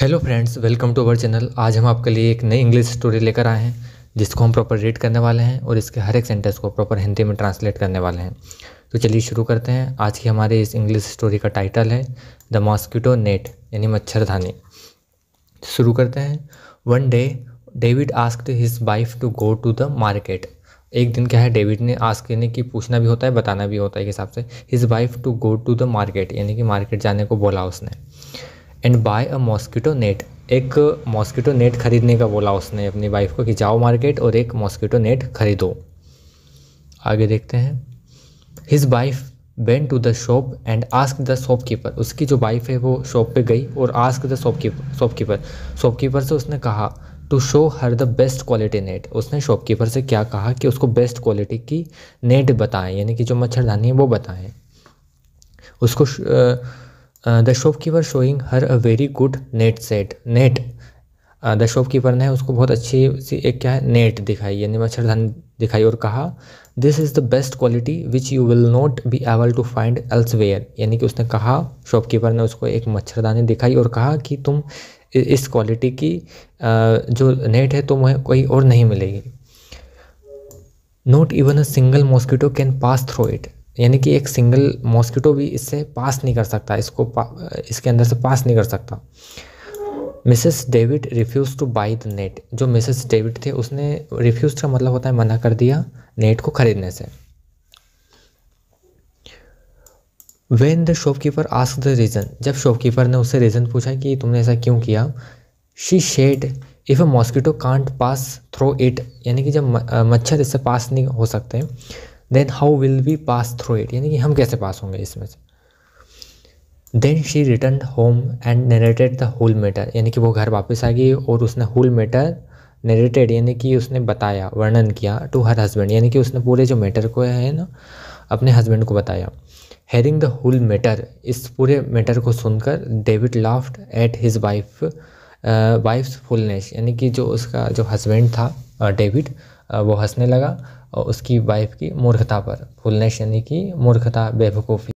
hello friends welcome to our channel आज हम आपके लिए एक नई इंग्लिश स्टोरी लेकर आए हैं जिसको हम प्रॉपर रीड करने वाले हैं और इसके हर एक सेंटेंस को प्रॉपर हिंदी में ट्रांसलेट करने वाले हैं तो चलिए शुरू करते हैं आज की हमारे इस इंग्लिश स्टोरी का टाइटल है द मॉस्किटो नेट यानी मच्छरदानी शुरू करते हैं one day David asked his wife to go to the market एक दिन क्या है डेविड ने आस्क यानी कि पूछना भी होता है बताना भी होता है एक हिसाब से his wife to go to the market यानी कि मार्केट जाने को बोला उसने and buy a mosquito net एक मॉस्किटो नेट ख़रीदने का बोला उसने अपनी वाइफ को कि जाओ मार्केट और एक मॉस्किटो नेट ख़रीदो आगे देखते हैं हिज वाइफ बेन to the shop and ask the shopkeeper उसकी जो वाइफ है वो शॉप पे गई और ask the shopkeeper shopkeeper shopkeeper से उसने कहा to show her the best quality net उसने शॉपकीपर से क्या कहा कि उसको बेस्ट क्वालिटी की नेट बताएं यानी कि जो मच्छरदानी है वो बताएं उसको the shopkeeper showing her a very good net set net the shopkeeper ने उसको बहुत अच्छी सी एक क्या है नेट दिखाई यानी मच्छरदानी दिखाई और कहा this is the best quality which you will not be able to find elsewhere यानी कि उसने कहा शॉपकीपर ने उसको एक मच्छरदानी दिखाई और कहा कि तुम इस क्वालिटी की uh, जो नेट है तुम्हें कोई और नहीं मिलेगी not even a single mosquito can pass through it यानी कि एक सिंगल मॉस्किटो भी इससे पास नहीं कर सकता इसको इसके अंदर से पास नहीं कर सकता Mrs David refuse to buy the net जो मिसेस डेविड थे उसने रिफ्यूज़ का मतलब होता है मना कर दिया नेट को ख़रीदने से when the shopkeeper ask the reason जब शॉपकीपर ने उससे रीज़न पूछा कि तुमने ऐसा क्यों किया she said if a mosquito can't pass through it यानी कि जब मच्छर इससे पास नहीं हो सकते then how will we pass through it यानी कि हम कैसे पास होंगे इसमें से then she return home and narrated the whole matter यानी कि वो घर वापस आ गई और उसने होल मैटर नरेटेड यानी कि उसने बताया वर्णन किया टू हर हस्बैंड यानी कि उसने पूरे जो मैटर को है ना अपने हस्बैंड को बताया हेरिंग द होल मैटर इस पूरे मैटर को सुनकर David laughed at his wife wife's foolishness यानी कि जो उसका जो हस्बैंड था डेविड uh, वो हंसने लगा और उसकी वाइफ की मूर्खता पर फुलनेश यानी कि मूर्खता बेवकूफ़ी